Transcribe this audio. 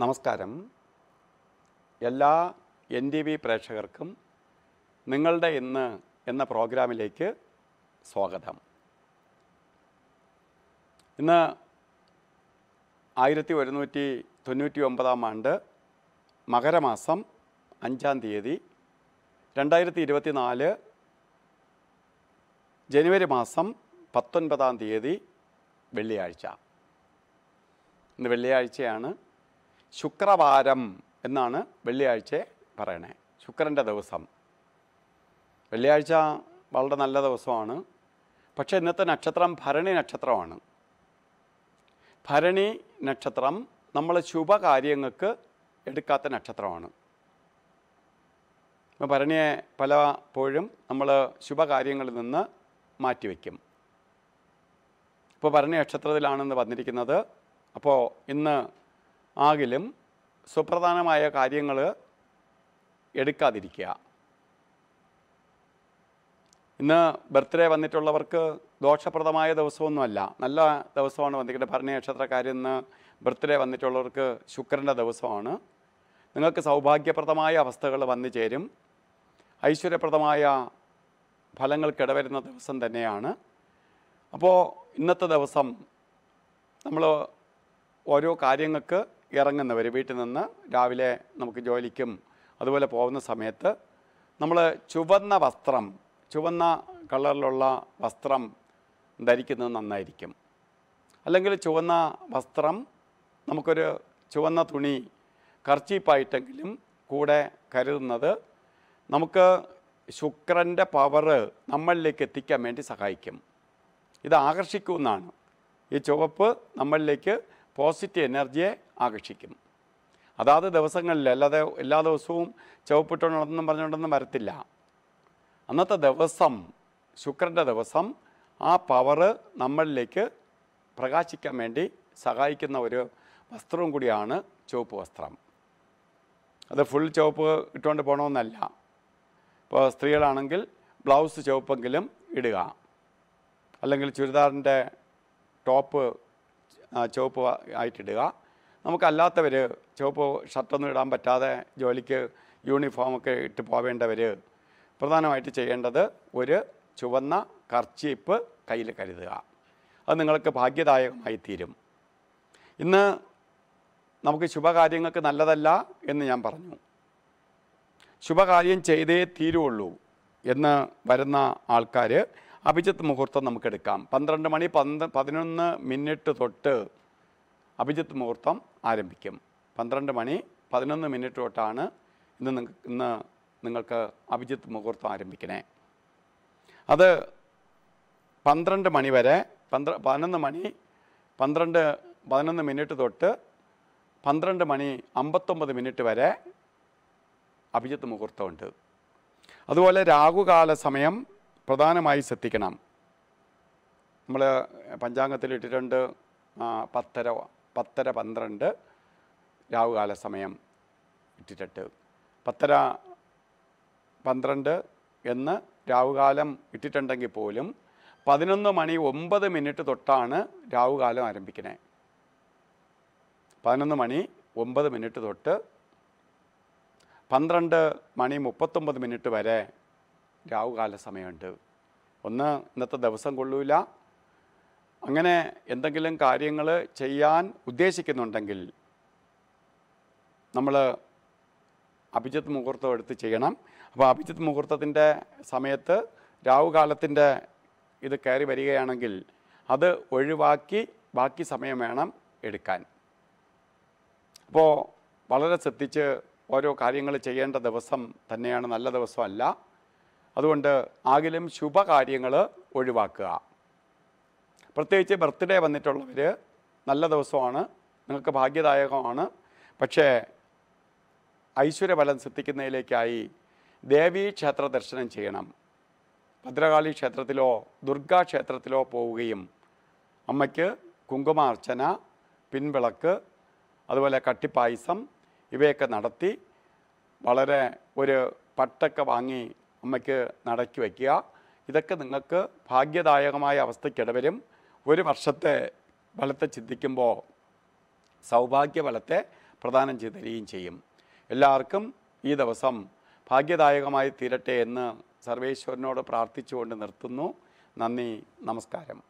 നമസ്കാരം എല്ലാ N T V പ്രേക്ഷകർക്കും നിങ്ങളുടെ ഇന്ന് എന്ന പ്രോഗ്രാമിലേക്ക് സ്വാഗതം ഇന്ന് ആയിരത്തി ഒരുന്നൂറ്റി തൊണ്ണൂറ്റി ഒമ്പതാം ആണ്ട് മകരമാസം അഞ്ചാം തീയതി രണ്ടായിരത്തി ഇരുപത്തി നാല് ജനുവരി മാസം പത്തൊൻപതാം തീയതി വെള്ളിയാഴ്ച ഇന്ന് വെള്ളിയാഴ്ചയാണ് ശുക്രവാരം എന്നാണ് വെള്ളിയാഴ്ച പറയണേ ശുക്രൻ്റെ ദിവസം വെള്ളിയാഴ്ച വളരെ നല്ല ദിവസമാണ് പക്ഷേ ഇന്നത്തെ നക്ഷത്രം ഭരണി നക്ഷത്രമാണ് ഭരണി നക്ഷത്രം നമ്മൾ ശുഭകാര്യങ്ങൾക്ക് എടുക്കാത്ത നക്ഷത്രമാണ് ഭരണിയെ പലപ്പോഴും നമ്മൾ ശുഭകാര്യങ്ങളിൽ നിന്ന് മാറ്റിവെക്കും ഇപ്പോൾ ഭരണി നക്ഷത്രത്തിലാണെന്ന് വന്നിരിക്കുന്നത് അപ്പോൾ ഇന്ന് ആകിലും സുപ്രധാനമായ കാര്യങ്ങൾ എടുക്കാതിരിക്കുക ഇന്ന് ബർത്ത്ഡേ വന്നിട്ടുള്ളവർക്ക് ദോഷപ്രദമായ ദിവസമൊന്നുമല്ല നല്ല ദിവസമാണ് വന്നിരിക്കുന്നത് ഭരണി നക്ഷത്രക്കാരിൽ നിന്ന് ബർത്ത്ഡേ വന്നിട്ടുള്ളവർക്ക് ശുക്രൻ്റെ ദിവസമാണ് നിങ്ങൾക്ക് സൗഭാഗ്യപ്രദമായ അവസ്ഥകൾ വന്നു ചേരും ഐശ്വര്യപ്രദമായ ഫലങ്ങൾ കിടവരുന്ന ദിവസം തന്നെയാണ് അപ്പോൾ ഇന്നത്തെ ദിവസം നമ്മൾ ഓരോ കാര്യങ്ങൾക്ക് ഇറങ്ങുന്നവർ വീട്ടിൽ നിന്ന് രാവിലെ നമുക്ക് ജോലിക്കും അതുപോലെ പോകുന്ന സമയത്ത് നമ്മൾ ചുവന്ന വസ്ത്രം ചുവന്ന കളറിലുള്ള വസ്ത്രം ധരിക്കുന്നത് നന്നായിരിക്കും അല്ലെങ്കിൽ ചുവന്ന വസ്ത്രം നമുക്കൊരു ചുവന്ന തുണി കർച്ചീപ്പായിട്ടെങ്കിലും കൂടെ കരുതുന്നത് നമുക്ക് ശുക്രൻ്റെ പവറ് നമ്മളിലേക്ക് എത്തിക്കാൻ വേണ്ടി സഹായിക്കും ഇത് ആകർഷിക്കുമെന്നാണ് ഈ ചുവപ്പ് നമ്മളിലേക്ക് പോസിറ്റീവ് എനർജിയെ ആകർഷിക്കും അതാത് ദിവസങ്ങളിൽ അല്ലാതെ എല്ലാ ദിവസവും ചുവപ്പിട്ടുണ്ടെന്നും പറഞ്ഞുകൊണ്ടൊന്നും വരത്തില്ല അന്നത്തെ ദിവസം ശുക്രൻ്റെ ദിവസം ആ പവറ് നമ്മളിലേക്ക് പ്രകാശിക്കാൻ വേണ്ടി സഹായിക്കുന്ന ഒരു വസ്ത്രവും കൂടിയാണ് ചുവപ്പ് വസ്ത്രം അത് ഫുൾ ചുവപ്പ് ഇട്ടുകൊണ്ട് പോകണമെന്നല്ല ഇപ്പോൾ സ്ത്രീകളാണെങ്കിൽ ബ്ലൗസ് ചുവപ്പെങ്കിലും ഇടുക അല്ലെങ്കിൽ ചുരിദാറിൻ്റെ ടോപ്പ് ചുവപ്പ് ആയിട്ടിടുക നമുക്കല്ലാത്തവർ ചുവപ്പ് ഷർട്ടൊന്നും ഇടാൻ പറ്റാതെ ജോലിക്ക് യൂണിഫോമൊക്കെ ഇട്ട് പോവേണ്ടവർ പ്രധാനമായിട്ട് ചെയ്യേണ്ടത് ഒരു ചുവന്ന കർച്ചീപ്പ് കയ്യിൽ കരുതുക അത് നിങ്ങൾക്ക് ഭാഗ്യദായകമായി തീരും ഇന്ന് നമുക്ക് ശുഭകാര്യങ്ങൾക്ക് നല്ലതല്ല എന്ന് ഞാൻ പറഞ്ഞു ശുഭകാര്യം ചെയ്തേ തീരുള്ളൂ എന്ന് വരുന്ന ആൾക്കാർ അഭിജിത്ത് മുഹൂർത്തം നമുക്കെടുക്കാം പന്ത്രണ്ട് മണി പന്ത് പതിനൊന്ന് മിനിറ്റ് തൊട്ട് അഭിജിത്ത് മുഹൂർത്തം ആരംഭിക്കും പന്ത്രണ്ട് മണി പതിനൊന്ന് മിനിറ്റ് തൊട്ടാണ് ഇന്ന് നിങ്ങൾക്ക് ഇന്ന് നിങ്ങൾക്ക് അഭിജിത്ത് മുഹൂർത്തം ആരംഭിക്കണേ അത് പന്ത്രണ്ട് മണി വരെ പന്ത്ര പതിനൊന്ന് മണി പന്ത്രണ്ട് പതിനൊന്ന് മിനിറ്റ് തൊട്ട് പന്ത്രണ്ട് മണി അമ്പത്തൊമ്പത് മിനിറ്റ് വരെ അഭിജിത്ത് മുഹൂർത്തമുണ്ട് അതുപോലെ രാഹുകാല സമയം പ്രധാനമായി ശ്രദ്ധിക്കണം നമ്മൾ പഞ്ചാംഗത്തിൽ ഇട്ടിട്ടുണ്ട് പത്തര പത്തര പന്ത്രണ്ട് രാവുകാല സമയം ഇട്ടിട്ടുണ്ട് പത്തര പന്ത്രണ്ട് എന്ന് രാവുകാലം ഇട്ടിട്ടുണ്ടെങ്കിൽ പോലും പതിനൊന്ന് മണി ഒമ്പത് മിനിറ്റ് തൊട്ടാണ് രാവുകാലം ആരംഭിക്കുന്നത് പതിനൊന്ന് മണി ഒമ്പത് മിനിറ്റ് തൊട്ട് പന്ത്രണ്ട് മണി മുപ്പത്തൊമ്പത് മിനിറ്റ് വരെ രാഹുകാല സമയമുണ്ട് ഒന്ന് ഇന്നത്തെ ദിവസം കൊള്ളൂല അങ്ങനെ എന്തെങ്കിലും കാര്യങ്ങൾ ചെയ്യാൻ ഉദ്ദേശിക്കുന്നുണ്ടെങ്കിൽ നമ്മൾ അഭിജിത്ത് മുഹൂർത്തം എടുത്ത് ചെയ്യണം അപ്പോൾ അഭിജിത്ത് മുഹൂർത്തത്തിൻ്റെ സമയത്ത് രാഹുകാലത്തിൻ്റെ ഇത് കയറി വരികയാണെങ്കിൽ അത് ഒഴിവാക്കി ബാക്കി സമയം വേണം എടുക്കാൻ അപ്പോൾ വളരെ ശ്രദ്ധിച്ച് ഓരോ കാര്യങ്ങൾ ചെയ്യേണ്ട ദിവസം തന്നെയാണ് നല്ല ദിവസമല്ല അതുകൊണ്ട് ആകിലും ശുഭകാര്യങ്ങൾ ഒഴിവാക്കുക പ്രത്യേകിച്ച് ബർത്ത്ഡേ വന്നിട്ടുള്ളവർ നല്ല ദിവസമാണ് നിങ്ങൾക്ക് ഭാഗ്യദായകമാണ് പക്ഷേ ഐശ്വര്യഫലം സിദ്ധിക്കുന്നതിലേക്കായി ദേവീ ക്ഷേത്ര ദർശനം ചെയ്യണം ഭദ്രകാളി ക്ഷേത്രത്തിലോ ദുർഗാ ക്ഷേത്രത്തിലോ പോവുകയും അമ്മയ്ക്ക് കുങ്കുമാർച്ചന പിൻവിളക്ക് അതുപോലെ കട്ടിപ്പായസം ഇവയൊക്കെ നടത്തി വളരെ ഒരു പട്ടൊക്കെ വാങ്ങി അമ്മയ്ക്ക് നടക്കി വയ്ക്കുക ഇതൊക്കെ നിങ്ങൾക്ക് ഭാഗ്യദായകമായ അവസ്ഥയ്ക്കിടവരും ഒരു വർഷത്തെ ഫലത്തെ ചിന്തിക്കുമ്പോൾ സൗഭാഗ്യ ഫലത്തെ പ്രദാനം തരികയും ചെയ്യും എല്ലാവർക്കും ഈ ദിവസം ഭാഗ്യദായകമായി തീരട്ടെ എന്ന് സർവേശ്വരനോട് പ്രാർത്ഥിച്ചുകൊണ്ട് നിർത്തുന്നു നന്ദി നമസ്കാരം